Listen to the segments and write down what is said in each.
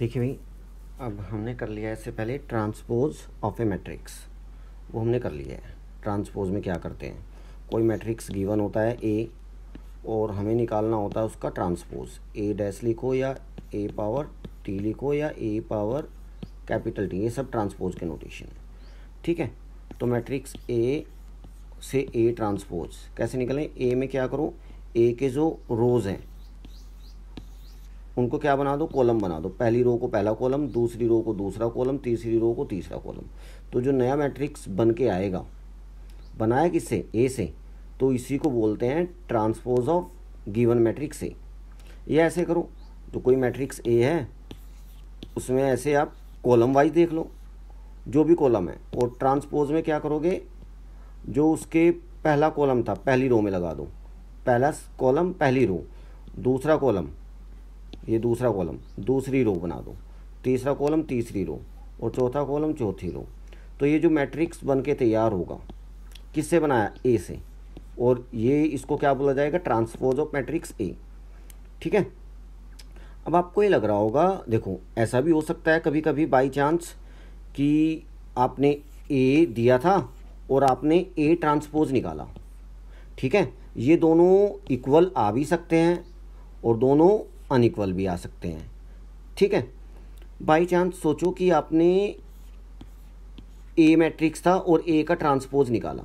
देखिए भाई अब हमने कर लिया है इससे पहले ट्रांसपोज ऑफ ए मैट्रिक्स वो हमने कर लिया है ट्रांसपोज में क्या करते हैं कोई मैट्रिक्स गिवन होता है ए और हमें निकालना होता है उसका ट्रांसपोज ए डैस लिखो या ए पावर टी लिखो या ए पावर कैपिटल टी ये सब ट्रांसपोज के नोटेशन है ठीक है तो मैट्रिक्स ए से ए ट्रांसपोज कैसे निकलें ए में क्या करो ए के जो रोज़ हैं उनको क्या बना दो कॉलम बना दो पहली रो को पहला कॉलम दूसरी रो को दूसरा कॉलम तीसरी रो को तीसरा कॉलम तो जो नया मैट्रिक्स बन के आएगा बनाया किससे ए से तो इसी को बोलते हैं transpose of given matrix A ये ऐसे करो जो तो कोई मैट्रिक्स ए है उसमें ऐसे आप कॉलम वाइज देख लो जो भी कॉलम है और ट्रांसपोज में क्या करोगे जो उसके पहला कॉलम था पहली रो में लगा दो पहला कॉलम पहली रो दूसरा कॉलम ये दूसरा कॉलम दूसरी रो बना दो तीसरा कॉलम तीसरी रो और चौथा कॉलम चौथी रो तो ये जो मैट्रिक्स बन के तैयार होगा किससे बनाया ए से और ये इसको क्या बोला जाएगा ट्रांसपोज ऑफ मैट्रिक्स ए ठीक है अब आपको ये लग रहा होगा देखो ऐसा भी हो सकता है कभी कभी बाई चांस कि आपने ए दिया था और आपने ए ट्रांसपोज निकाला ठीक है ये दोनों इक्वल आ भी सकते हैं और दोनों अनइक्वल भी आ सकते हैं ठीक है बाई चांस सोचो कि आपने ए मैट्रिक्स था और ए का ट्रांसपोज निकाला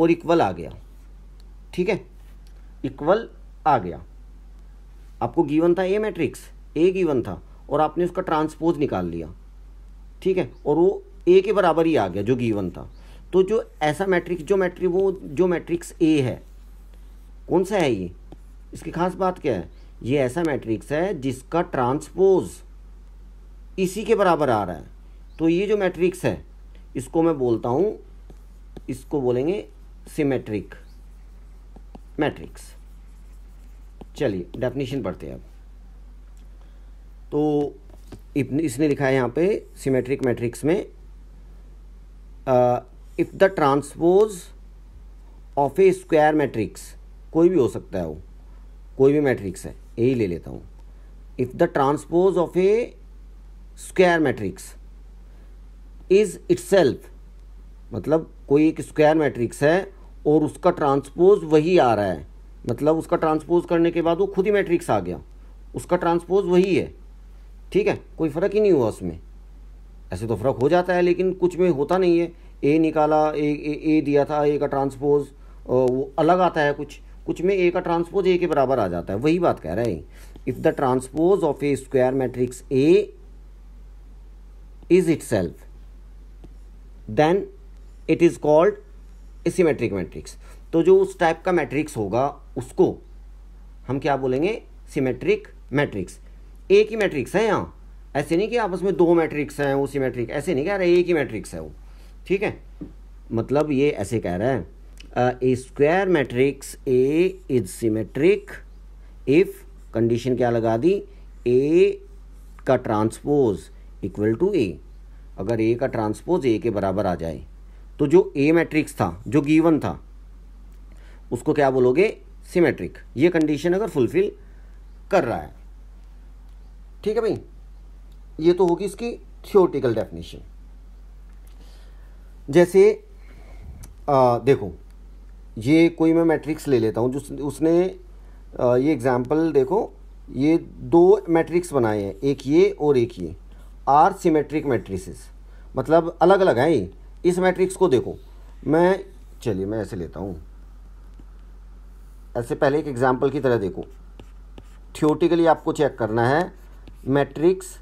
और इक्वल आ गया ठीक है इक्वल आ गया आपको गिवन था ए मैट्रिक्स ए गिवन था और आपने उसका ट्रांसपोज निकाल लिया ठीक है और वो ए के बराबर ही आ गया जो गिवन था तो जो ऐसा मैट्रिक्स जो मैट्रिक वो जो मैट्रिक्स ए है कौन सा है ये इसकी खास बात क्या है ये ऐसा मैट्रिक्स है जिसका ट्रांसपोज इसी के बराबर आ रहा है तो ये जो मैट्रिक्स है इसको मैं बोलता हूँ इसको बोलेंगे सिमेट्रिक मैट्रिक्स चलिए डेफिनेशन पढ़ते हैं अब तो इसने लिखा है यहाँ पे सिमेट्रिक मैट्रिक्स में if the transpose of a square matrix कोई भी हो सकता है वो कोई भी मैट्रिक्स है ए ही ले लेता हूँ if the transpose of a square matrix is itself मतलब कोई एक स्क्वायर मैट्रिक्स है और उसका ट्रांसपोज वही आ रहा है मतलब उसका ट्रांसपोज करने के बाद वो खुद ही मैट्रिक्स आ गया उसका ट्रांसपोज वही है ठीक है कोई फ़र्क ही नहीं हुआ उसमें ऐसे तो फ़र्क हो जाता है लेकिन कुछ में होता नहीं है ए निकाला ए ए, ए दिया था ए का ट्रांसपोज वो अलग आता है कुछ कुछ में ए का ट्रांसपोज ए के बराबर आ जाता है वही बात कह रहे है if the transpose of a square matrix A is इट सेल्फ then it is called symmetric matrix तो जो उस टाइप का मैट्रिक्स होगा उसको हम क्या बोलेंगे सीमेट्रिक मैट्रिक्स ए की मैट्रिक्स है यहां ऐसे नहीं कि आपस में दो मैट्रिक्स हैं वो सीमेट्रिक ऐसे नहीं कह रहे ए की मैट्रिक्स है वो ठीक है मतलब ये ऐसे कह रहे हैं a square matrix A is symmetric if condition क्या लगा दी ए का ट्रांसपोज इक्वल टू ए अगर ए का ट्रांसपोज ए के बराबर आ जाए तो जो ए मैट्रिक्स था जो गीवन था उसको क्या बोलोगे सिमेट्रिक ये कंडीशन अगर फुलफिल कर रहा है ठीक है भाई ये तो होगी इसकी थियोटिकल डेफिनेशन जैसे आ, देखो ये कोई मैं मैट्रिक्स ले लेता हूँ जो उसने ये एग्ज़ाम्पल देखो ये दो मैट्रिक्स बनाए हैं एक ये और एक ये आर सिमेट्रिक मैट्रिसेस मतलब अलग अलग हैं इस मैट्रिक्स को देखो मैं चलिए मैं ऐसे लेता हूँ ऐसे पहले एक एग्ज़ाम्पल की तरह देखो थियोटिकली आपको चेक करना है matrix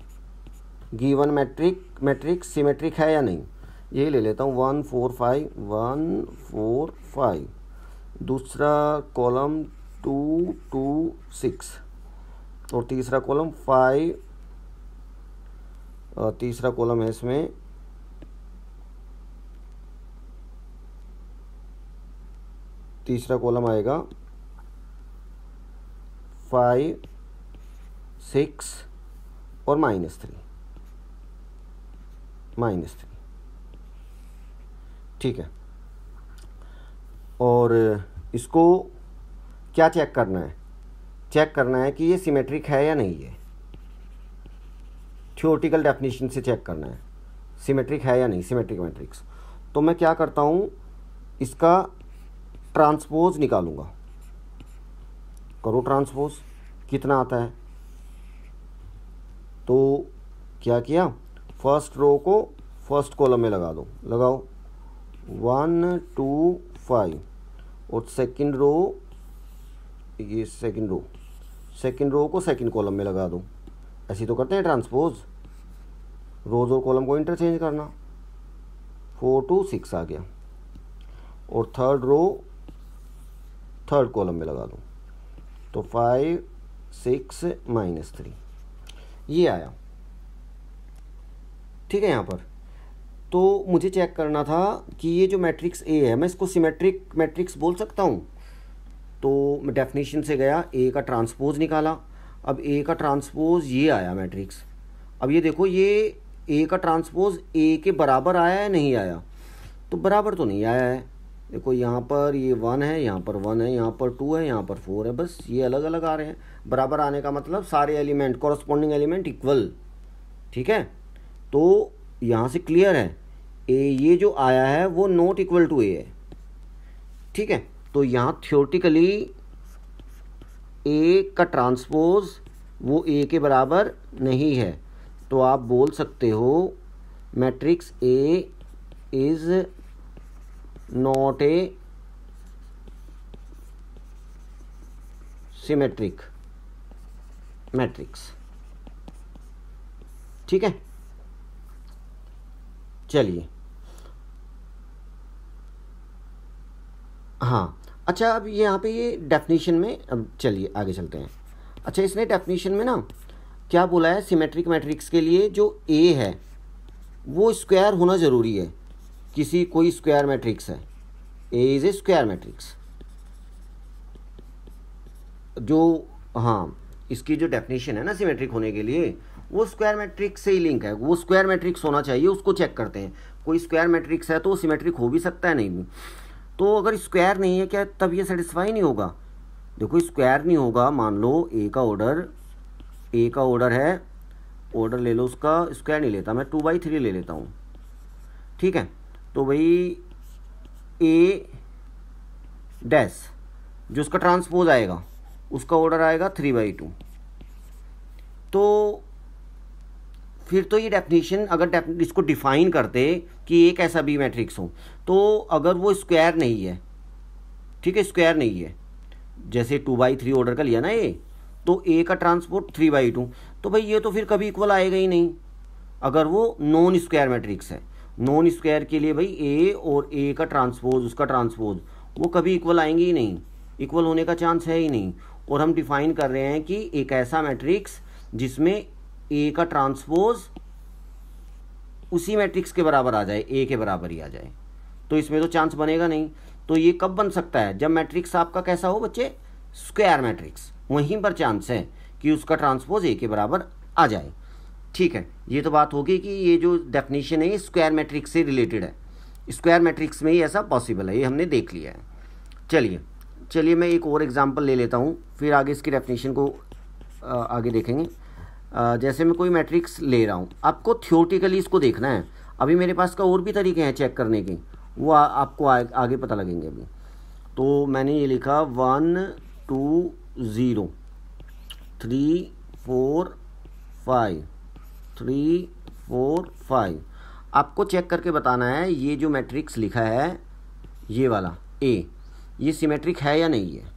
given matrix matrix symmetric है या नहीं यही ले लेता हूँ one four five one four five दूसरा कॉलम टू टू सिक्स और तीसरा कॉलम फाइव तीसरा कॉलम है इसमें तीसरा कॉलम आएगा फाइव सिक्स और माइनस थ्री माइनस थ्री ठीक है और इसको क्या चेक करना है चेक करना है कि ये सिमेट्रिक है या नहीं है थियोटिकल डेफिनेशन से चेक करना है सिमेट्रिक है या नहीं सिमेट्रिक मैट्रिक्स तो मैं क्या करता हूँ इसका ट्रांसपोज निकालूंगा करो ट्रांसपोज कितना आता है तो क्या किया फर्स्ट रो को फर्स्ट कॉलम में लगा दो लगाओ वन टू फाइव और सेकंड रो ये सेकंड रो सेकंड रो को सेकंड कॉलम में लगा दो ऐसे तो करते हैं ट्रांसपोज रोज और कॉलम को इंटरचेंज करना फोर टू सिक्स आ गया और थर्ड रो थर्ड कॉलम में लगा दो तो फाइव सिक्स माइनस थ्री ये आया ठीक है यहाँ पर तो मुझे चेक करना था कि ये जो मैट्रिक्स ए है मैं इसको सिमेट्रिक मैट्रिक्स बोल सकता हूँ तो मैं डेफिनेशन से गया ए का ट्रांसपोज निकाला अब ए का ट्रांसपोज ये आया मैट्रिक्स अब ये देखो ये ए का ट्रांसपोज ए के बराबर आया है नहीं आया तो बराबर तो नहीं आया है देखो यहाँ पर ये वन है यहाँ पर वन है यहाँ पर टू है यहाँ पर फोर है बस ये अलग अलग आ रहे हैं बराबर आने का मतलब सारे एलिमेंट कॉरस्पॉन्डिंग एलिमेंट इक्वल ठीक है तो यहाँ से क्लियर है ए ये जो आया है वो नॉट इक्वल टू ए है ठीक है तो यहाँ थियोटिकली ए का ट्रांसपोज वो ए के बराबर नहीं है तो आप बोल सकते हो matrix A is not a symmetric matrix ठीक है चलिए हाँ अच्छा अब यहाँ पे ये डेफिनेशन में अब चलिए आगे चलते हैं अच्छा इसने डेफिनेशन में ना क्या बोला है सिमेट्रिक मैट्रिक्स के लिए जो ए है वो स्क्वायर होना ज़रूरी है किसी कोई स्क्वायर मैट्रिक्स है A is a square matrix जो हाँ इसकी जो डेफिनेशन है ना सिमेट्रिक होने के लिए वो स्क्वायर मैट्रिक्स से ही लिंक है वो स्क्वायर मैट्रिक्स होना चाहिए उसको चेक करते हैं कोई स्क्वायर मैट्रिक्स है तो वो सिमेट्रिक हो भी सकता है नहीं भी तो अगर स्क्वायर नहीं है क्या तब ये सेटिस्फाई नहीं होगा देखो स्क्वायर नहीं होगा मान लो ए का ऑर्डर ए का ऑर्डर है ऑर्डर ले लो उसका स्क्वायर नहीं लेता मैं टू बाई थ्री ले लेता हूँ ठीक है तो भाई ए डैश जो उसका ट्रांसपोज आएगा उसका ऑर्डर आएगा थ्री बाई टू तो फिर तो ये डेफिनेशन अगर इसको डिफाइन करते कि एक ऐसा बी मैट्रिक्स हो तो अगर वो स्क्वायर नहीं है ठीक है स्क्वायर नहीं है जैसे टू बाई थ्री ऑर्डर का लिया ना ये तो ए का ट्रांसपोर्ट थ्री बाई टू तो भाई ये तो फिर कभी इक्वल आएगा ही नहीं अगर वो नॉन स्क्वायर मैट्रिक्स है नॉन स्क्वायर के लिए भाई ए और ए का ट्रांसपोज उसका ट्रांसपोज वो कभी इक्वल आएंगे ही नहीं इक्वल होने का चांस है ही नहीं और हम डिफाइन कर रहे हैं कि एक ऐसा मैट्रिक्स जिसमें ए का ट्रांसपोज उसी मैट्रिक्स के बराबर आ जाए ए के बराबर ही आ जाए तो इसमें तो चांस बनेगा नहीं तो ये कब बन सकता है जब मैट्रिक्स आपका कैसा हो बच्चे स्क्वायर मैट्रिक्स वहीं पर चांस है कि उसका ट्रांसपोज ए के बराबर आ जाए ठीक है ये तो बात होगी कि ये जो डेफिनेशन है ये स्क्वायर मैट्रिक्स से रिलेटेड है स्क्वायर मैट्रिक्स में ही ऐसा पॉसिबल है ये हमने देख लिया है चलिए चलिए मैं एक और एग्जांपल ले लेता हूँ फिर आगे इसकी डेफिनेशन को आगे देखेंगे जैसे मैं कोई मैट्रिक्स ले रहा हूँ आपको थियोटिकली इसको देखना है अभी मेरे पास का और भी तरीके हैं चेक करने के वो आ, आपको आ, आगे पता लगेंगे अभी तो मैंने ये लिखा one two zero three four five three four five आपको चेक करके बताना है ये जो मैट्रिक्स लिखा है ये वाला ए ये सिमेट्रिक है या नहीं है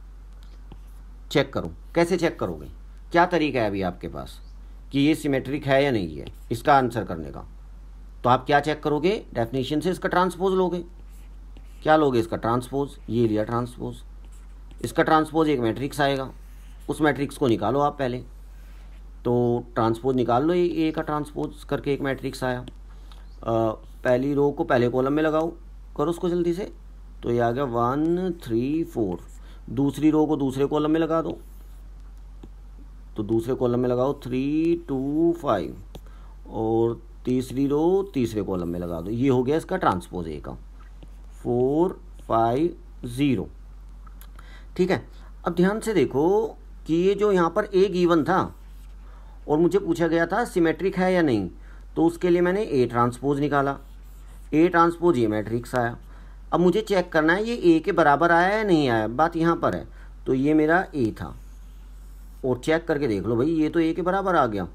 चेक करो कैसे चेक करोगे क्या तरीका है अभी आपके पास कि ये सिमेट्रिक है या नहीं है इसका आंसर करने का तो आप क्या चेक करोगे डेफिनेशन से इसका ट्रांसपोज लोगे क्या लोगे इसका ट्रांसपोज ये लिया ट्रांसपोज इसका ट्रांसपोज एक मैट्रिक्स आएगा उस मैट्रिक्स को निकालो आप पहले तो ट्रांसपोज निकाल लो ये ए का ट्रांसपोज करके एक मैट्रिक्स आया आ, पहली रो को पहले कॉलम में लगाओ करो उसको जल्दी से तो ये आ गया वन थ्री फोर दूसरी रो को दूसरे कॉलम में लगा दो तो दूसरे कॉलम में लगाओ थ्री टू फाइव और तीसरी रो तीसरे कॉलम में लगा दो ये हो गया इसका ट्रांसपोज ए का फोर फाइव ज़ीरो ठीक है अब ध्यान से देखो कि ये जो यहाँ पर ए गिवन था और मुझे पूछा गया था सिमेट्रिक है या नहीं तो उसके लिए मैंने ए ट्रांसपोज निकाला ए ट्रांसपोज ये मैट्रिक्स आया अब मुझे चेक करना है ये ए के बराबर आया या नहीं आया बात यहाँ पर है तो ये मेरा ए था और चेक करके देख लो भाई ये तो ए के बराबर आ गया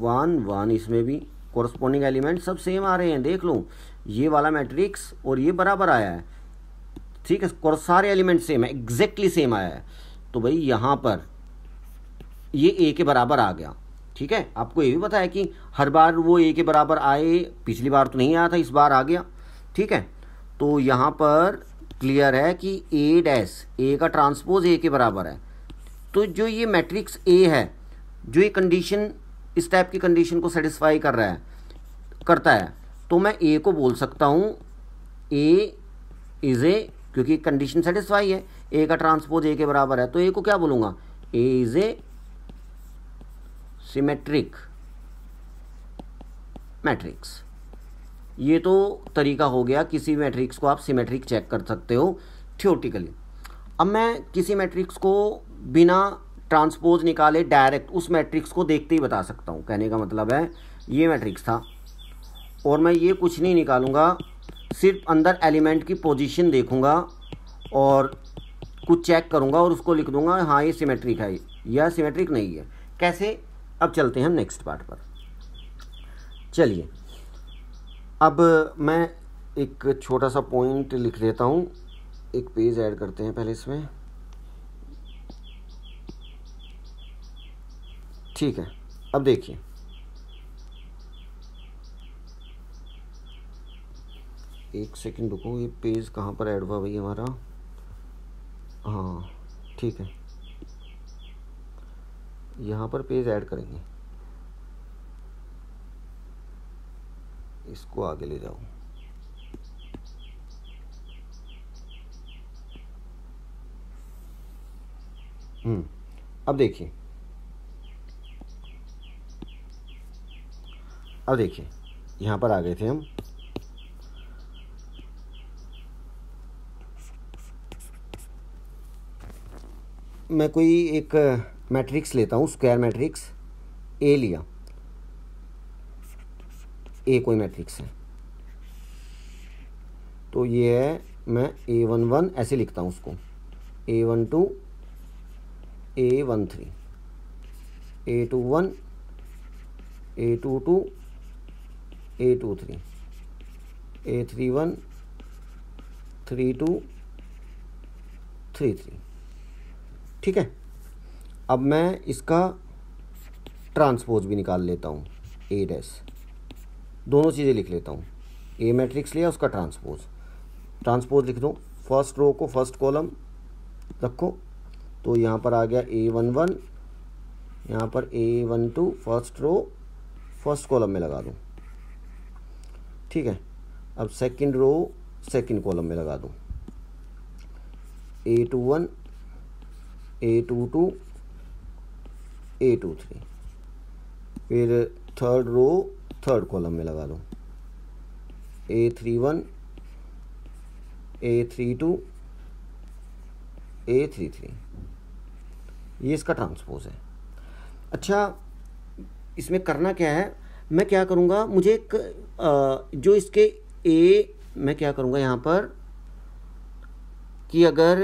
वन वन इसमें भी कॉरस्पॉन्डिंग एलिमेंट सब सेम आ रहे हैं देख लो ये वाला मैट्रिक्स और ये बराबर आया है ठीक है और सारे एलिमेंट सेम है एग्जैक्टली सेम आया है तो भाई यहाँ पर ये ए के बराबर आ गया ठीक है आपको ये भी पता है कि हर बार वो ए के बराबर आए पिछली बार तो नहीं आया था इस बार आ गया ठीक है तो यहाँ पर क्लियर है कि ए डैस ए का ट्रांसपोज ए के बराबर है तो जो ये मैट्रिक्स ए है जो ये कंडीशन इस टाइप की कंडीशन को सेटिस्फाई कर रहा है करता है तो मैं ए को बोल सकता हूँ ए इज़ ए क्योंकि कंडीशन सेटिस्फाई है ए का ट्रांसपोज ए के बराबर है तो ए को क्या बोलूँगा A is a symmetric matrix ये तो तरीका हो गया किसी मैट्रिक्स को आप सिमेट्रिक चेक कर सकते हो थियोटिकली अब मैं किसी मैट्रिक्स को बिना ट्रांसपोज निकाले डायरेक्ट उस मैट्रिक्स को देखते ही बता सकता हूँ कहने का मतलब है ये मैट्रिक्स था और मैं ये कुछ नहीं निकालूंगा सिर्फ अंदर एलिमेंट की पोजीशन देखूंगा और कुछ चेक करूंगा और उसको लिख दूंगा हाँ ये सिमेट्रिक है यह सिमेट्रिक नहीं है कैसे अब चलते हैं हम नेक्स्ट पार्ट पर चलिए अब मैं एक छोटा सा पॉइंट लिख देता हूँ एक पेज ऐड करते हैं पहले इसमें ठीक है अब देखिए एक सेकंड रुको ये पेज कहाँ पर ऐड हुआ भाई हमारा हाँ ठीक है यहाँ पर पेज ऐड करेंगे इसको आगे ले जाओ हम्म अब देखिए अब देखिए यहाँ पर आ गए थे हम मैं कोई एक मैट्रिक्स लेता हूँ स्क्वायर मैट्रिक्स ए लिया ए कोई मैट्रिक्स है तो ये है मैं ए वन वन ऐसे लिखता हूँ उसको A one two A one three A two one A two two A two three A three one three two three three ठीक है अब मैं इसका ट्रांसपोज भी निकाल लेता हूँ ए डैस दोनों चीज़ें लिख लेता हूँ ए मैट्रिक्स लिया उसका ट्रांसपोज ट्रांसपोज लिख दो फर्स्ट रो को फर्स्ट कॉलम रखो तो यहाँ पर आ गया ए वन वन यहाँ पर A one two first row first column में लगा दूँ ठीक है अब सेकंड रो सेकंड कॉलम में लगा दूँ A two one A two two A two three फिर थर्ड रो थर्ड कॉलम में लगा दो A three one A three two A three three ये इसका ट्रांसपोज है अच्छा इसमें करना क्या है मैं क्या करूँगा मुझे एक जो इसके ए मैं क्या करूँगा यहाँ पर कि अगर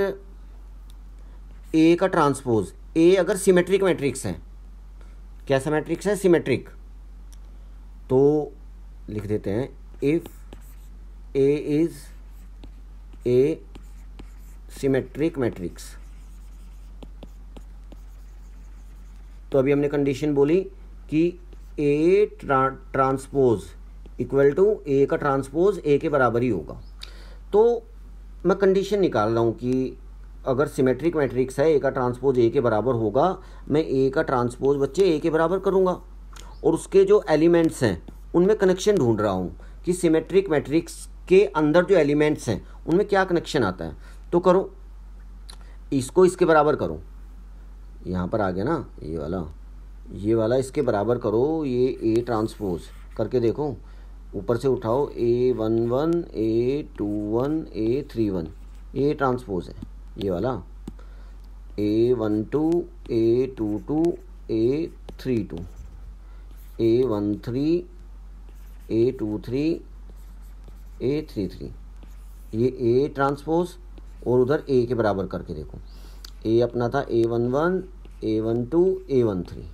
ए का ट्रांसपोज ए अगर सिमेट्रिक मैट्रिक्स है कैसा मैट्रिक्स है सिमेट्रिक तो लिख देते हैं if A is a symmetric matrix तो अभी हमने कंडीशन बोली कि A transpose equal to A का ट्रांसपोज ए के बराबर ही होगा तो मैं कंडीशन निकाल रहा हूँ कि अगर सिमेट्रिक मैट्रिक्स है ए का ट्रांसपोज ए के बराबर होगा मैं ए का ट्रांसपोज बच्चे ए के बराबर करूँगा और उसके जो एलिमेंट्स हैं उनमें कनेक्शन ढूंढ रहा हूँ कि सिमेट्रिक मैट्रिक्स के अंदर जो एलिमेंट्स हैं उनमें क्या कनेक्शन आता है तो करो इसको इसके बराबर करो यहाँ पर आ गया ना ये वाला ये वाला इसके बराबर करो ये ए ट्रांसपोज करके देखो ऊपर से उठाओ A one one A two one A three one ये ट्रांसपोज है ये वाला A one two A two two A three two A one three A two three A three three ये ए ट्रांसपोज और उधर ए के बराबर करके देखो ए अपना था A one one A one two A one three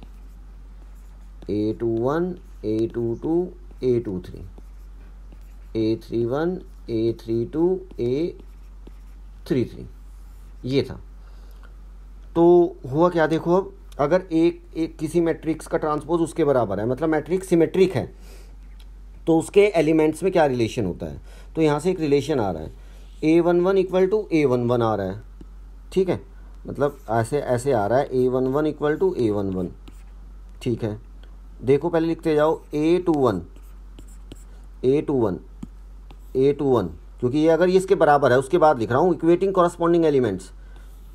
A two one A two two A two three A three one A three two A three three ये था तो हुआ क्या देखो अब अगर एक एक किसी मैट्रिक्स का ट्रांसपोज उसके बराबर है मतलब मैट्रिक्स सिमेट्रिक है तो उसके एलिमेंट्स में क्या रिलेशन होता है तो यहाँ से एक रिलेशन आ रहा है A one one equal to A one one आ रहा है ठीक है मतलब ऐसे ऐसे आ रहा है A one one equal to A one one ठीक है देखो पहले लिखते जाओ A two one A two one A two one क्योंकि ये अगर ये इसके बराबर है उसके बाद लिख रहा हूँ equating corresponding elements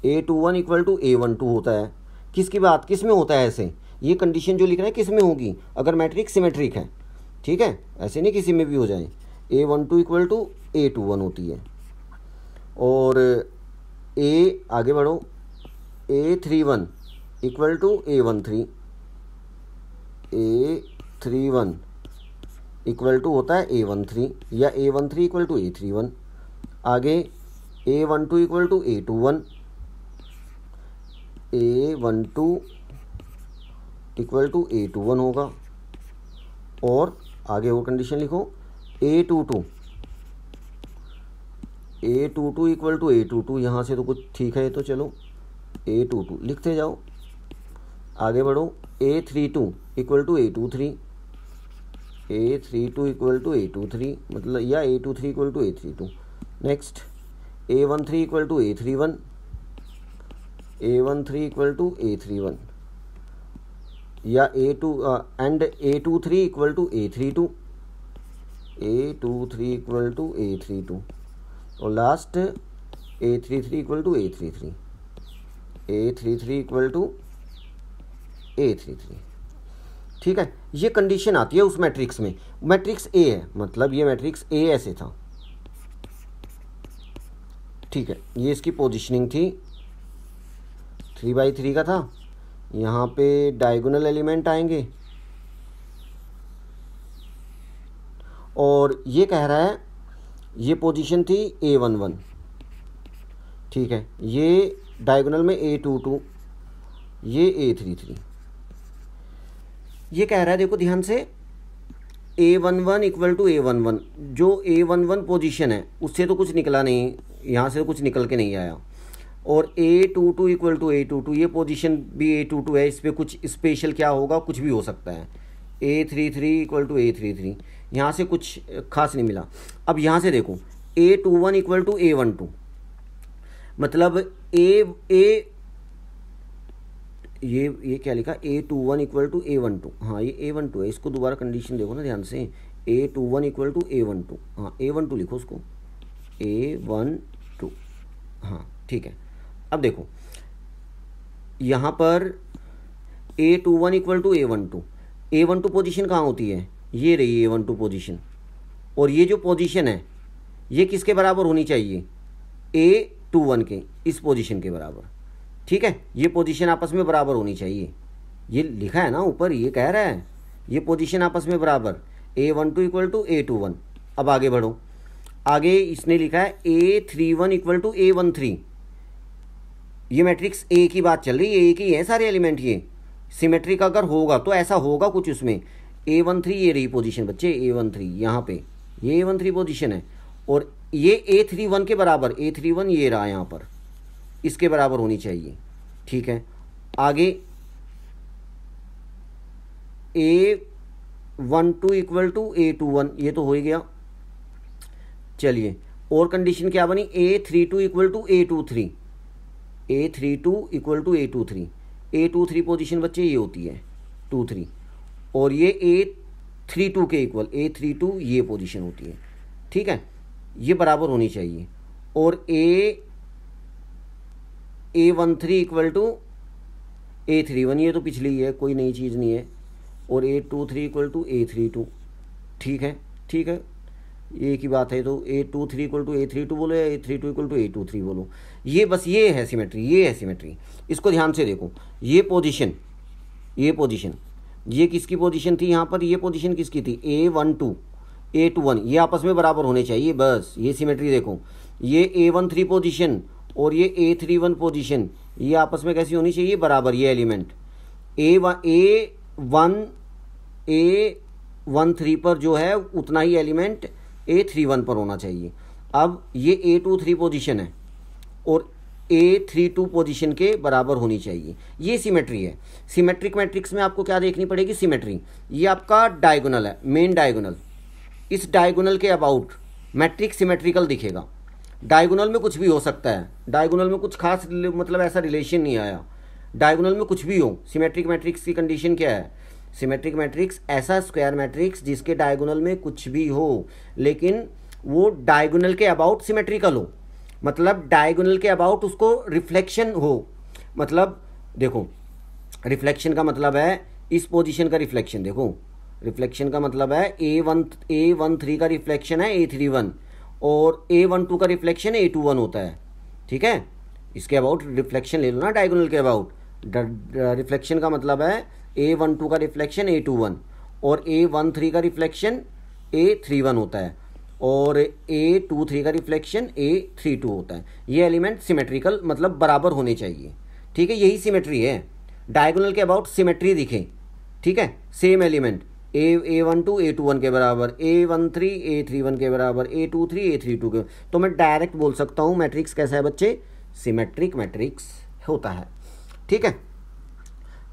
A two one equal to A one two होता है किसकी बात किस में होता है ऐसे ये कंडीशन जो लिख रहे हैं किस में होगी अगर मैट्रिक सिमेट्रिक है ठीक है ऐसे नहीं किसी में भी हो जाए A one two equal to A two one होती है और ए आगे बढ़ो A three one equal to A one three A three one equal to होता है ए वन थ्री या A one three equal to A three one आगे A one two equal to A two one A one two equal to A two one होगा और आगे और condition लिखो A two two A two two equal to A two two यहाँ से तो कुछ ठीक है तो चलो ए टू टू लिखते जाओ आगे बढ़ो A three two equal to A two three A three two equal to A two three मतलब या A two three equal to A three two next A one three equal to A three one A one three equal to A three one या A two and A two three equal to A three two A two three equal to A three two और last A three three equal to A three three A three three equal to A three three ठीक है ये condition आती है उस matrix में matrix A है मतलब ये मैट्रिक्स ए ऐसे था ठीक है ये इसकी पोजिशनिंग थी थ्री बाई थ्री का था यहाँ पे डायगोनल एलिमेंट आएंगे और ये कह रहा है ये पोजीशन थी ए वन वन ठीक है ये डायगोनल में ए टू टू ये ए थ्री थ्री ये कह रहा है देखो ध्यान से A one one equal to A one one जो ए वन वन पोजिशन है उससे तो कुछ निकला नहीं यहाँ से तो कुछ निकल के नहीं आया और A two two equal to A two two ये पोजिशन भी ए टू टू है इस पर कुछ स्पेशल क्या होगा कुछ भी हो सकता है A three three equal to A three three यहाँ से कुछ खास नहीं मिला अब यहाँ से देखो A two one equal to A one two मतलब ए ए ये ये क्या लिखा A two one equal to A one two हाँ ये ए वन टू है इसको दोबारा कंडीशन देखो ना ध्यान से A two one equal to A one two हाँ ए वन टू लिखो उसको ए वन टू हाँ ठीक है अब देखो यहाँ पर A two one equal to A one two A one two position कहाँ होती है ये रही ए वन टू पोजिशन और ये जो पोजिशन है ये किसके बराबर होनी चाहिए ए टू वन के इस पोजिशन के बराबर ठीक है ये पोजीशन आपस में बराबर होनी चाहिए ये लिखा है ना ऊपर ये कह रहा है ये पोजीशन आपस में बराबर A one two equal to A two one अब आगे बढ़ो आगे इसने लिखा है A three one equal to A one three ये मैट्रिक्स ए की बात चल रही है ए की है सारे एलिमेंट ये सिमेट्रिक अगर होगा तो ऐसा होगा कुछ उसमें ए वन थ्री ये रही पोजीशन बच्चे ए वन थ्री यहाँ पे ये ए वन थ्री पोजिशन है और ये ए थ्री वन के बराबर ए थ्री वन ये रहा यहाँ पर इसके बराबर होनी चाहिए ठीक है आगे A one two equal to A two one ये तो हो ही गया चलिए और कंडीशन क्या बनी A three two equal to A two three A three two equal to A two three A two three position बच्चे ये होती है टू थ्री और ये ए थ्री टू के इक्वल ए थ्री टू ये पोजिशन होती है ठीक है ये बराबर होनी चाहिए और A A one three equal to A three one ये तो पिछली है कोई नई चीज़ नहीं है और A two three equal to A three two ठीक है ठीक है ये की बात है तो A two three equal to A three two बोलो या A three two equal to A two three बोलो ये बस ये है सिमेट्री ये है सिमेट्री इसको ध्यान से देखो ये पोजिशन ये पोजिशन ये किसकी पोजिशन थी यहाँ पर ये पोजिशन किसकी थी A one two A two one ये आपस में बराबर होने चाहिए बस ये सिमेट्री देखो ये ए वन थ्री पोजिशन और ये ए थ्री वन पोजिशन ये आपस में कैसी होनी चाहिए बराबर ये element A one A one A one three पर जो है उतना ही एलिमेंट ए थ्री वन पर होना चाहिए अब ये ए टू थ्री पोजिशन है और ए थ्री टू पोजिशन के बराबर होनी चाहिए ये सिमेट्री है सिमेट्रिक मैट्रिक्स में आपको क्या देखनी पड़ेगी सिमेट्री ये आपका डायगोनल है मेन डायगोनल इस डायगोनल के अबाउट मैट्रिक सिमेट्रिकल दिखेगा डायगोनल में कुछ भी हो सकता है डायगोनल में कुछ खास मतलब ऐसा रिलेशन नहीं आया डायगोनल में कुछ भी हो सिमेट्रिक मैट्रिक्स की कंडीशन क्या है सिमेट्रिक मैट्रिक्स ऐसा स्क्वायर मैट्रिक्स जिसके डायगोनल में कुछ भी हो लेकिन वो डायगोनल के अबाउट सिमेट्रिकल हो मतलब डायगोनल के अबाउट उसको रिफ्लेक्शन हो मतलब देखो रिफ्लेक्शन का मतलब है इस पोजीशन का रिफ्लेक्शन देखो रिफ्लेक्शन का मतलब है A one A one three का रिफ्लेक्शन है ए थ्री वन और ए वन टू का रिफ्लेक्शन ए टू वन होता है ठीक है इसके अबाउट रिफ्लेक्शन ले लो ना डायगोनल के अबाउट रिफ्लेक्शन का मतलब है ए वन टू का रिफ्लेक्शन ए टू वन और ए वन थ्री का रिफ्लेक्शन ए थ्री वन होता है और ए टू थ्री का रिफ्लेक्शन ए थ्री टू होता है ये एलिमेंट सिमेट्रिकल मतलब बराबर होने चाहिए ठीक है यही सिमेट्री है डायगोनल के अबाउट सिमेट्री दिखे ठीक है same element A A one two A two one के बराबर A one three A three one के बराबर A two three A three two के तो मैं डायरेक्ट बोल सकता हूँ मैट्रिक्स कैसा है बच्चे सिमेट्रिक मैट्रिक्स होता है ठीक है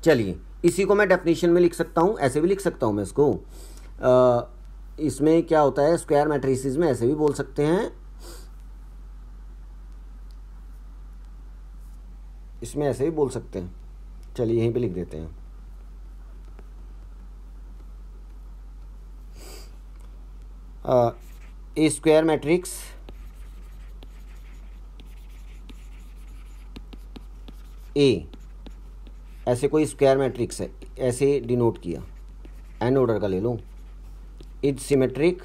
चलिए इसी को मैं डेफिनेशन में लिख सकता हूँ ऐसे भी लिख सकता हूँ मैं इसको इसमें क्या होता है स्क्वायर मैट्रिसेस में ऐसे भी बोल सकते हैं इसमें ऐसे भी बोल सकते हैं चलिए यहीं पे लिख देते हैं ए स्क्वायर मैट्रिक्स ए ऐसे कोई स्क्वायर मैट्रिक्स है ऐसे डिनोट किया एन ऑर्डर का ले लो इज सिमेट्रिक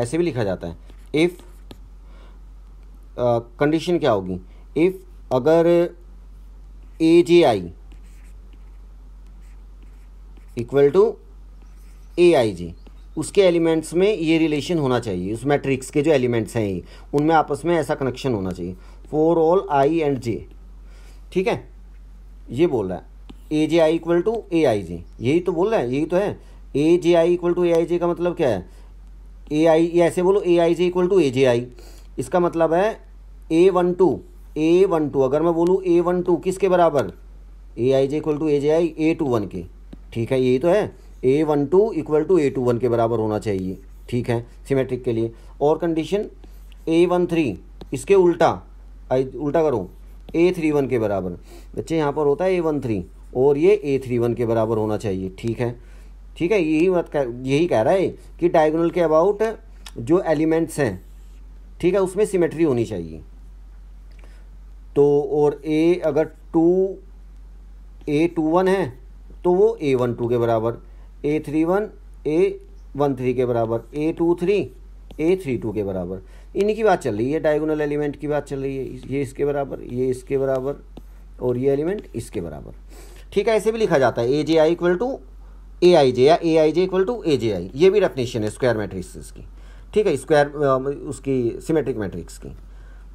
ऐसे भी लिखा जाता है इफ़ कंडीशन uh, क्या होगी इफ़ अगर ए जे आई इक्वल टू ए आई जी उसके एलिमेंट्स में ये रिलेशन होना चाहिए उस मैट्रिक्स के जो एलिमेंट्स हैं ये उनमें आपस में ऐसा कनेक्शन होना चाहिए for all I and J ठीक है ये बोल रहा है ए J I equal to A I जे यही तो बोल रहा है यही तो है ए J I equal to A I जे का मतलब क्या है ए आई ये ऐसे बोलो ए I J equal to A J आई इसका मतलब है A one two A one two अगर मैं बोलूँ ए वन टू किसके बराबर A I J equal to A J I A two one के ठीक है यही तो है A one two equal to A two one के बराबर होना चाहिए ठीक है सिमेट्रिक के लिए और कंडीशन ए वन थ्री इसके उल्टा आई उल्टा करो ए थ्री वन के बराबर बच्चे यहाँ पर होता है ए वन थ्री और ये ए थ्री वन के बराबर होना चाहिए ठीक है ठीक है यही बात कह यही कह रहा है कि डायगोनल के अबाउट जो एलिमेंट्स हैं ठीक है उसमें सिमेट्री होनी चाहिए तो और ए अगर टू ए टू वन है तो वो ए वन टू के बराबर A three one A one three के बराबर A two three A three two के बराबर इन्हीं की बात चल रही है डायगोनल एलिमेंट की बात चल रही है ये इसके बराबर ये इसके बराबर और ये एलिमेंट इसके बराबर ठीक है ऐसे भी लिखा जाता है ए J I equal to A I जे या ए I J equal to A J आई ये भी डेफिनेशन है स्क्वायर मैट्रिक्स की ठीक है स्क्वायर उसकी सिमेट्रिक मैट्रिक्स की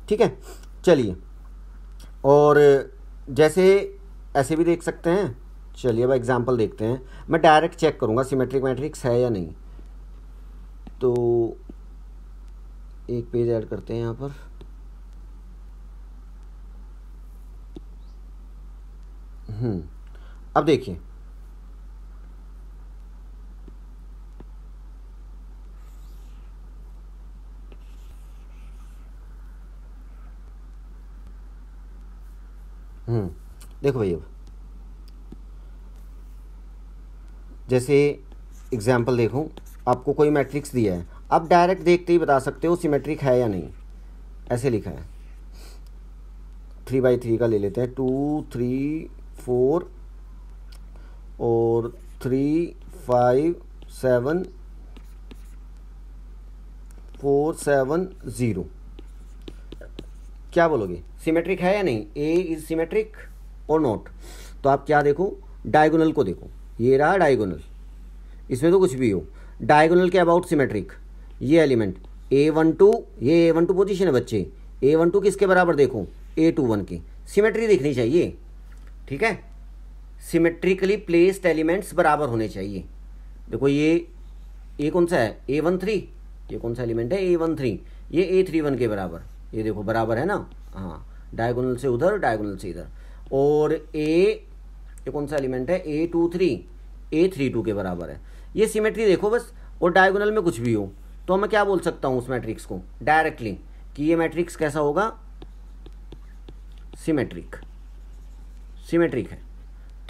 ठीक है चलिए और जैसे ऐसे भी देख सकते हैं चलिए अब एग्जाम्पल देखते हैं मैं डायरेक्ट चेक करूँगा सिमेट्रिक मैट्रिक्स है या नहीं तो एक पेज ऐड करते हैं यहाँ पर हम्म अब देखिए हम्म देखो भैया अब जैसे एग्जाम्पल देखो आपको कोई मैट्रिक्स दिया है आप डायरेक्ट देखते ही बता सकते हो सिमेट्रिक है या नहीं ऐसे लिखा है थ्री बाई थ्री का ले लेते हैं टू थ्री फोर और three five seven four seven zero क्या बोलोगे सिमेट्रिक है या नहीं ए इज़ सिमेट्रिक और नॉट तो आप क्या देखो डायगोनल को देखो ये रहा डायगोनल इसमें तो कुछ भी हो डायगोनल के अबाउट सिमेट्रिक ये एलिमेंट ए वन टू ये ए वन टू पोजिशन है बच्चे ए वन टू किसके बराबर देखो ए टू वन की सिमेट्री देखनी चाहिए ठीक है सिमेट्रिकली प्लेस्ड एलिमेंट्स बराबर होने चाहिए देखो ये ए कौन सा है ए वन थ्री ये कौन सा एलिमेंट है ए वन थ्री ये ए थ्री वन के बराबर ये देखो बराबर है ना हाँ डायगोनल से उधर डायगोनल से इधर और ए ये कौन सा एलिमेंट है A two three A three two के बराबर है ये सिमेट्री देखो बस और डायगोनल में कुछ भी हो तो मैं क्या बोल सकता हूँ उस मैट्रिक्स को डायरेक्टली कि ये मैट्रिक्स कैसा होगा सिमेट्रिक सिमेट्रिक है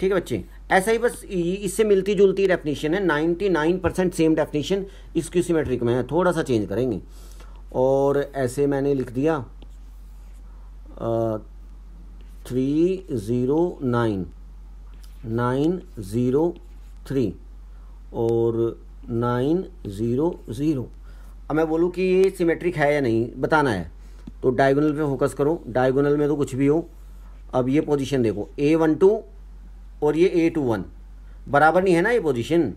ठीक है बच्चे ऐसा ही बस इससे मिलती जुलती डेफिनेशन है 99 परसेंट सेम डेफिनेशन इसकी सिमेट्रिक में है थोड़ा सा चेंज करेंगे और ऐसे मैंने लिख दिया three zero nine nine zero three और नाइन ज़ीरो ज़ीरो अब मैं बोलूँ कि ये सिमेट्रिक है या नहीं बताना है तो डायगोनल पे फोकस करो डायगोनल में तो कुछ भी हो अब ये पोजीशन देखो ए वन टू और ये ए टू वन बराबर नहीं है ना ये पोजीशन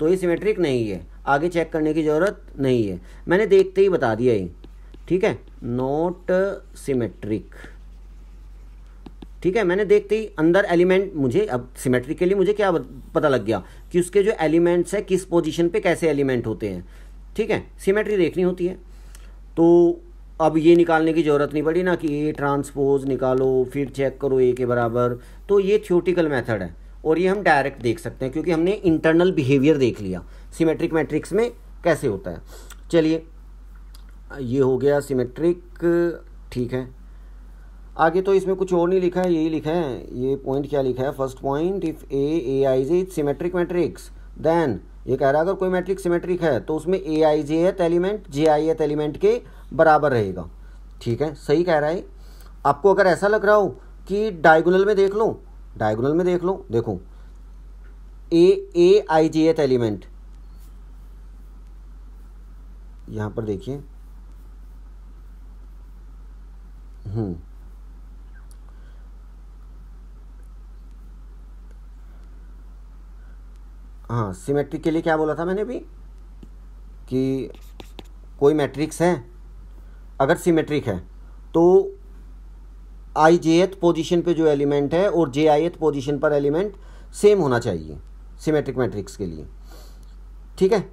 तो ये सिमेट्रिक नहीं है आगे चेक करने की ज़रूरत नहीं है मैंने देखते ही बता दिया ये ठीक है नॉट सिमेट्रिक ठीक है मैंने देखते ही अंदर एलिमेंट मुझे अब सिमेट्री के लिए मुझे क्या पता लग गया कि उसके जो एलिमेंट्स है किस पोजिशन पे कैसे एलिमेंट होते हैं ठीक है सिमेट्री देखनी होती है तो अब ये निकालने की ज़रूरत नहीं पड़ी ना कि ए ट्रांसपोज निकालो फिर चेक करो ए के बराबर तो ये थ्योटिकल मेथड है और ये हम डायरेक्ट देख सकते हैं क्योंकि हमने इंटरनल बिहेवियर देख लिया सिमेट्रिक मैट्रिक्स में कैसे होता है चलिए ये हो गया सिमेट्रिक ठीक है आगे तो इसमें कुछ और नहीं लिखा है यही लिखा है ये पॉइंट क्या लिखा है first point if A A I J it's symmetric matrix then ये कह रहा है अगर कोई मैट्रिक सिमेट्रिक है तो उसमें ए आई जे एथ एलिमेंट जे आई एथ एलिमेंट के बराबर रहेगा ठीक है सही कह रहा है आपको अगर ऐसा लग रहा हो कि डायगोनल में देख लो डायगोनल में देख लो देखो ए ए आई जे एथ एलिमेंट यहां पर देखिए हम्म हाँ सिमेट्रिक के लिए क्या बोला था मैंने अभी कि कोई मैट्रिक्स है अगर सिमेट्रिक है तो आई जे एथ पोजिशन पर जो एलिमेंट है और जे आई एथ पोजिशन पर एलिमेंट सेम होना चाहिए सिमेट्रिक मैट्रिक्स के लिए ठीक है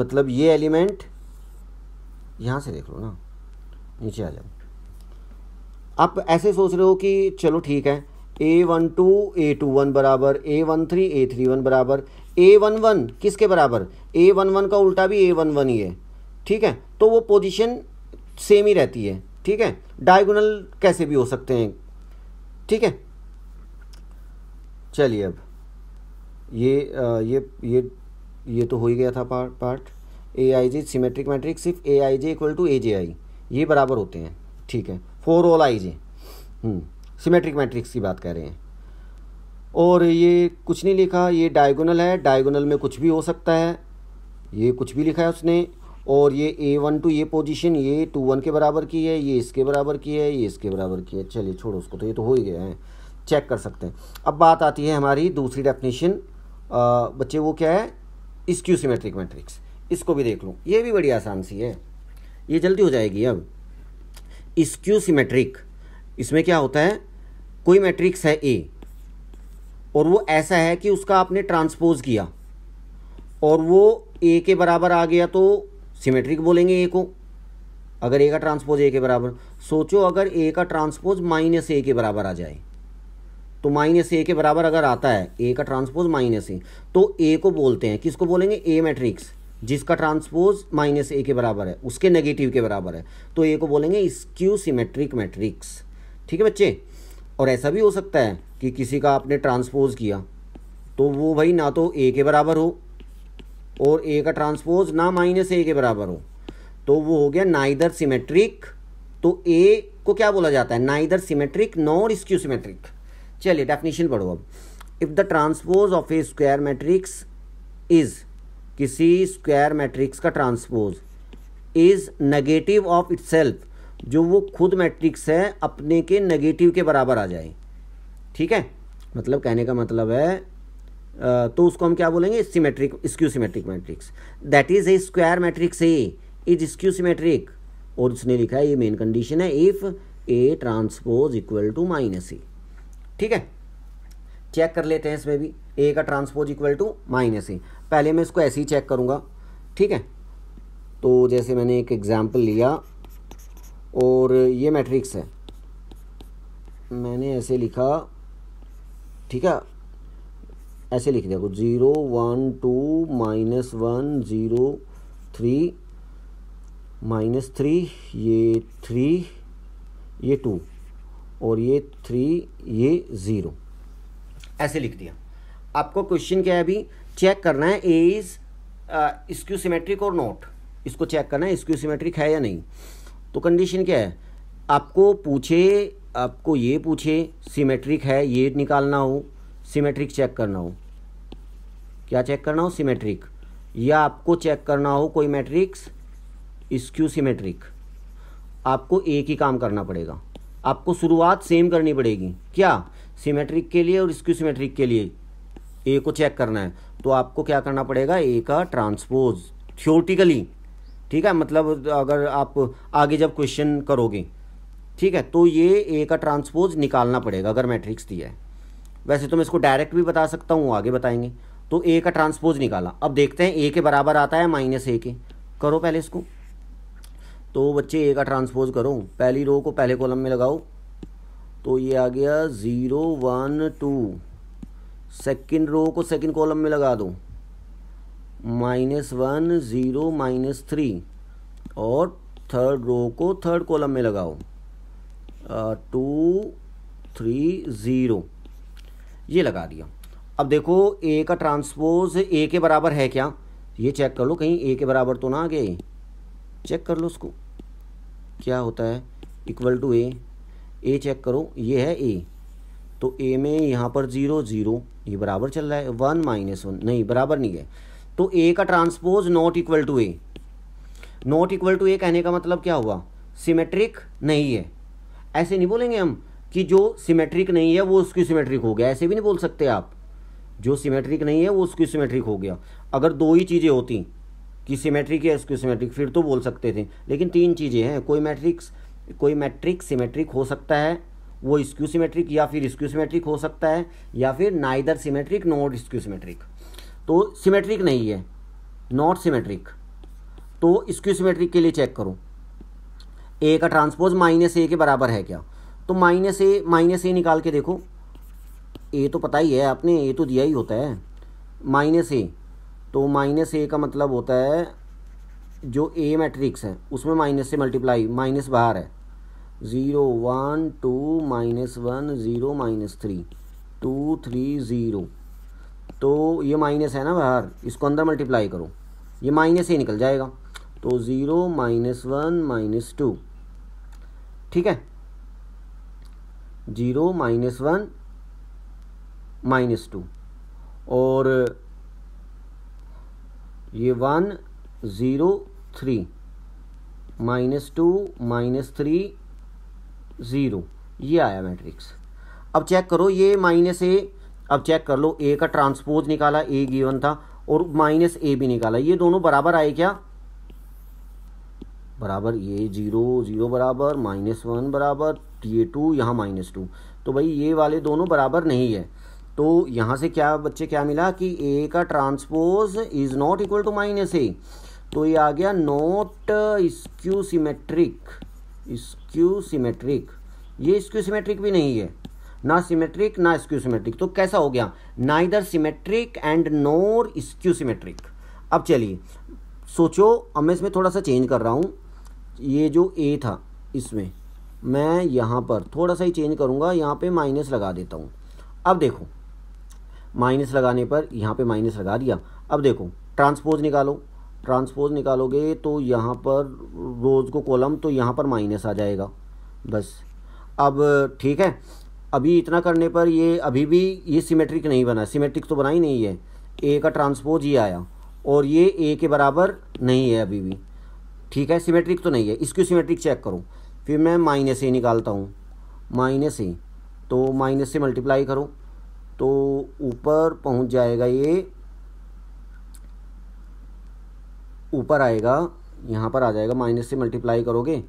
मतलब ये एलिमेंट यहाँ से देख लो ना नीचे आ जाओ आप ऐसे सोच रहे हो कि चलो ठीक है A one two A two one बराबर A one three A three one बराबर ए वन वन किसके बराबर ए वन वन का उल्टा भी ए वन वन ही है ठीक है तो वो पोजीशन सेम ही रहती है ठीक है डायगोनल कैसे भी हो सकते हैं ठीक है चलिए अब ये आ, ये ये ये तो हो ही गया था part part A I J symmetric matrix सिर्फ A I J equal to A J आई ये बराबर होते हैं ठीक है for all I J symmetric matrix की बात कर रहे हैं और ये कुछ नहीं लिखा ये डायगोनल है डायगोनल में कुछ भी हो सकता है ये कुछ भी लिखा है उसने और ये ए वन टू ये पोजीशन ये टू वन के बराबर की है ये इसके बराबर की है ये इसके बराबर की है चलिए छोड़ो उसको तो ये तो हो ही गया है चेक कर सकते हैं अब बात आती है हमारी दूसरी डेफिनेशन बच्चे वो क्या है स्क्यू सिमेट्रिक मैट्रिक्स इसको भी देख लूँ ये भी बड़ी आसान सी है ये जल्दी हो जाएगी अब इसक्यू सिमेट्रिक इसमें क्या होता है कोई मैट्रिक्स है ए और वो ऐसा है कि उसका आपने ट्रांसपोज किया और वो ए के बराबर आ गया तो सिमेट्रिक बोलेंगे ए को अगर ए का ट्रांसपोज ए के बराबर सोचो अगर ए का ट्रांसपोज माइनस ए के बराबर आ जाए तो माइनस ए के बराबर अगर आता है ए का ट्रांसपोज माइनस ए तो ए को बोलते हैं किसको बोलेंगे ए मैट्रिक्स जिसका ट्रांसपोज माइनस ए के बराबर है उसके नेगेटिव के बराबर है तो ए को बोलेंगे स्क्यू सिमेट्रिक मैट्रिक्स ठीक है बच्चे और ऐसा भी हो सकता है कि किसी का आपने ट्रांसपोज किया तो वो भाई ना तो ए के बराबर हो और ए का ट्रांसपोज ना माइनस ए के बराबर हो तो वो हो गया नाइदर सिमेट्रिक तो ए को क्या बोला जाता है neither symmetric nor skew symmetric चलिए डेफिनेशन पढ़ो अब if the transpose of a square matrix is किसी स्क्वायर मैट्रिक्स का transpose is negative of itself जो वो खुद मैट्रिक्स है अपने के नेगेटिव के बराबर आ जाए ठीक है मतलब कहने का मतलब है तो उसको हम क्या बोलेंगे symmetric skew symmetric matrix that is a square matrix A is skew symmetric और उसने लिखा है ये मेन कंडीशन है if A transpose equal to minus A ठीक है चेक कर लेते हैं इसमें भी ए का transpose equal to minus A पहले मैं इसको ऐसे ही चेक करूंगा ठीक है तो जैसे मैंने एक एग्जाम्पल लिया और ये मैट्रिक्स है मैंने ऐसे लिखा ठीक है ऐसे लिख दिया zero one two minus one zero three minus three ये थ्री ये टू और ये थ्री ये ज़ीरो ऐसे लिख दिया आपको क्वेश्चन क्या है अभी चेक करना है ए इज़ इसक्यू सिमेट्रिक और नॉट इसको चेक करना है इसक्यू सिमेट्रिक है या नहीं तो कंडीशन क्या है आपको पूछे आपको ये पूछे सिमेट्रिक है ये निकालना हो सिमेट्रिक चेक करना हो क्या चेक करना हो सिमेट्रिक या आपको चेक करना हो कोई मैट्रिक्स स्क्यू सिमेट्रिक आपको एक ही काम करना पड़ेगा आपको शुरुआत सेम करनी पड़ेगी क्या सिमेट्रिक के लिए और स्क्यू सिमेट्रिक के लिए ए को चेक करना है तो आपको क्या करना पड़ेगा ए का ट्रांसपोज थियोटिकली ठीक है मतलब अगर आप आगे जब क्वेश्चन करोगे ठीक है तो ये ए का ट्रांसपोज निकालना पड़ेगा अगर मैट्रिक्स दिया है वैसे तो मैं इसको डायरेक्ट भी बता सकता हूँ आगे बताएंगे तो ए का ट्रांसपोज निकाला अब देखते हैं ए के बराबर आता है माइनस ए के करो पहले इसको तो बच्चे ए का ट्रांसपोज करो पहली रो को पहले कॉलम में लगाओ तो ये आ गया zero one two second row को सेकेंड कॉलम में लगा दो minus one zero minus three और थर्ड रो को थर्ड कॉलम में लगाओ टू थ्री ज़ीरो ये लगा दिया अब देखो ए का ट्रांसपोज ए के बराबर है क्या ये चेक कर लो कहीं ए के बराबर तो ना आ गए चेक कर लो उसको क्या होता है equal to A A check करो ये है ए तो ए में यहाँ पर ज़ीरो ज़ीरो ये बराबर चल रहा है वन माइनस वन नहीं बराबर नहीं है तो ए का transpose not equal to A not equal to A कहने का मतलब क्या हुआ सिमेट्रिक नहीं है ऐसे नहीं बोलेंगे हम कि जो सिमेट्रिक नहीं है वो उसकी सिमेट्रिक हो गया ऐसे भी नहीं बोल सकते आप जो सिमेट्रिक नहीं है वो उसकी सिमेट्रिक हो गया अगर दो ही चीज़ें होती कि सिमेट्रिक या उसकी सिमेट्रिक फिर तो बोल सकते थे लेकिन तीन चीज़ें हैं कोई मैट्रिक्स कोई मैट्रिक सिमेट्रिक हो सकता है वो स्क्यू सिमेट्रिक या फिर स्क्यू सिमेट्रिक हो सकता है या फिर neither symmetric not skew symmetric तो सिमेट्रिक नहीं है नॉट सिमेट्रिक तो स्क्यू सिमेट्रिक के लिए चेक करो ए का ट्रांसपोज माइनस ए के बराबर है क्या तो माइनस ए माइनस ए निकाल के देखो ए तो पता ही है आपने ए तो दिया ही होता है माइनस ए तो माइनस ए का मतलब होता है जो ए मैट्रिक्स है उसमें माइनस से मल्टीप्लाई माइनस बाहर है zero one two minus one zero minus three two three zero तो ये माइनस है ना बाहर इसको अंदर मल्टीप्लाई करो ये माइनस ही निकल जाएगा तो zero minus one minus two ठीक है zero minus one minus two और ये one zero three minus two minus three zero ये आया मैट्रिक्स अब चेक करो ये माइनस ए अब चेक कर लो ए का ट्रांसपोज निकाला ए गिवन था और माइनस ए भी निकाला ये दोनों बराबर आए क्या बराबर ये जीरो जीरो बराबर माइनस वन बराबर ये टू यहाँ माइनस टू तो भाई ये वाले दोनों बराबर नहीं है तो यहाँ से क्या बच्चे क्या मिला कि ए का transpose is not equal to minus A तो ये आ गया not skew symmetric skew symmetric ये स्क्यू सिमेट्रिक भी नहीं है ना सिमेट्रिक ना स्क्यू सिमेट्रिक तो कैसा हो गया neither symmetric and nor skew symmetric अब चलिए सोचो अब मैं इसमें थोड़ा सा चेंज कर रहा हूँ ये जो ए था इसमें मैं यहाँ पर थोड़ा सा ही चेंज करूँगा यहाँ पे माइनस लगा देता हूँ अब देखो माइनस लगाने पर यहाँ पे माइनस लगा दिया अब देखो ट्रांसपोज निकालो ट्रांसपोज निकालोगे तो यहाँ पर रोज़ को कॉलम तो यहाँ पर माइनस आ जाएगा बस अब ठीक है अभी इतना करने पर ये अभी भी ये सिमेट्रिक नहीं बना सिमेट्रिक तो बना ही नहीं है ए का ट्रांसपोज ये आया और ये ए के बराबर नहीं है अभी भी ठीक है सिमेट्रिक तो नहीं है इसकी सिमेट्रिक चेक करो फिर मैं माइनस ए निकालता हूँ माइनस ए तो माइनस से मल्टीप्लाई करो तो ऊपर पहुँच जाएगा ये ऊपर आएगा यहाँ पर आ जाएगा माइनस से मल्टीप्लाई करोगे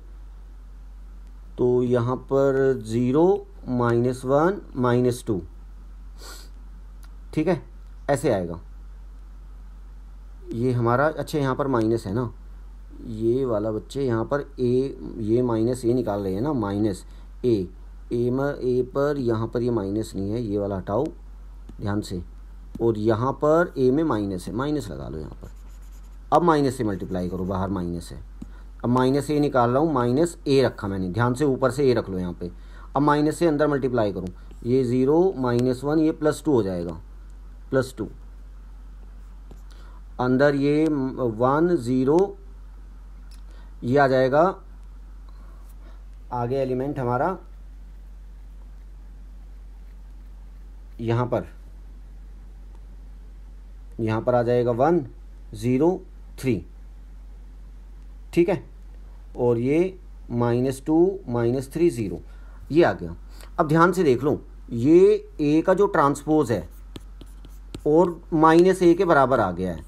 तो यहाँ पर zero minus one minus two ठीक है ऐसे आएगा ये हमारा अच्छा यहाँ पर माइनस है ना ये वाला बच्चे यहाँ पर ए ये माइनस ए निकाल रहे हैं ना माइनस ए ए में ए पर यहाँ पर ये माइनस नहीं है ये वाला हटाओ ध्यान से और यहाँ पर ए में माइनस है माइनस लगा लो यहाँ पर अब माइनस से मल्टीप्लाई करो बाहर माइनस है अब माइनस ए निकाल रहा हूँ माइनस ए रखा मैंने ध्यान से ऊपर से ए रख लो यहाँ पर अब माइनस से अंदर मल्टीप्लाई करूँ ये ज़ीरो माइनस वन ये प्लस टू हो जाएगा प्लस टू अंदर ये वन ज़ीरो ये आ जाएगा आगे एलिमेंट हमारा यहाँ पर यहाँ पर आ जाएगा वन ज़ीरो थ्री ठीक है और ये minus two minus three zero ये आ गया अब ध्यान से देख लो ये ए का जो ट्रांसपोज है और माइनस ए के बराबर आ गया है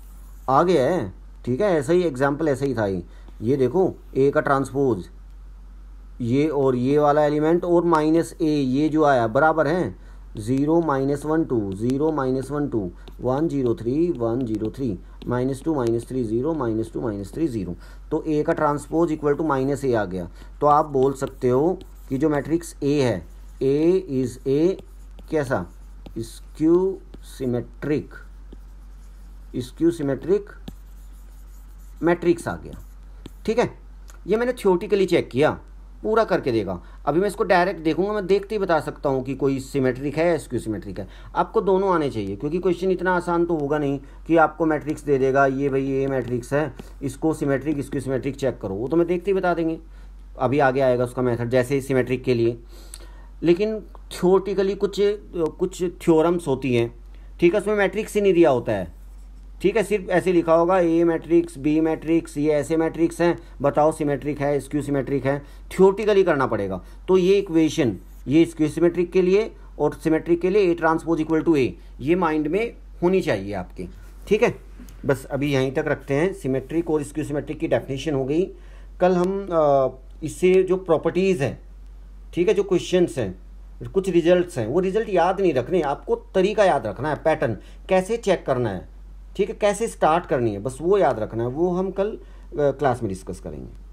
आ गया है ठीक है ऐसा ही एग्जाम्पल ऐसा ही था ये ये देखो ए का ट्रांसपोज ये और ये वाला एलिमेंट और माइनस ए ये जो आया बराबर है zero minus one two zero minus one two one zero three one zero three minus two minus three zero minus two minus three zero तो ए का transpose equal to minus A आ गया तो आप बोल सकते हो कि जो मैट्रिक्स ए है ए इज ए कैसा skew symmetric skew symmetric matrix आ गया ठीक है ये मैंने थ्योटिकली चेक किया पूरा करके देगा अभी मैं इसको डायरेक्ट देखूंगा मैं देखते ही बता सकता हूँ कि कोई सिमेट्रिक है या स्क्यू सिमेट्रिक है आपको दोनों आने चाहिए क्योंकि क्वेश्चन इतना आसान तो होगा नहीं कि आपको मैट्रिक्स दे देगा ये भाई ये मैट्रिक्स है इसको सिमेट्रिक स्क्यू सिमेट्रिक चेक करो वो तो मैं देखते ही बता देंगे अभी आगे आएगा उसका मेथड जैसे सिमेट्रिक के लिए लेकिन थियोटिकली कुछ कुछ थ्योरम्स होती हैं ठीक है उसमें मैट्रिक्स ही नहीं दिया होता है ठीक है सिर्फ ऐसे लिखा होगा ए मैट्रिक्स बी मैट्रिक्स ये ऐसे मैट्रिक्स हैं बताओ सिमेट्रिक है स्क्यू सिमेट्रिक है थियोटिकली करना पड़ेगा तो ये इक्वेशन ये स्क्यू सिमेट्रिक के लिए और सिमेट्रिक के लिए A transpose equal to A ये माइंड में होनी चाहिए आपके ठीक है बस अभी यहीं तक रखते हैं सिमेट्रिक और स्क्यू सिमेट्रिक की डेफिनेशन हो गई कल हम आ, इससे जो प्रॉपर्टीज़ हैं ठीक है जो क्वेश्चंस हैं कुछ रिजल्ट्स हैं वो रिजल्ट याद नहीं रखने आपको तरीका याद रखना है पैटर्न कैसे चेक करना है ठीक है कैसे स्टार्ट करनी है बस वो याद रखना है वो हम कल क्लास में डिस्कस करेंगे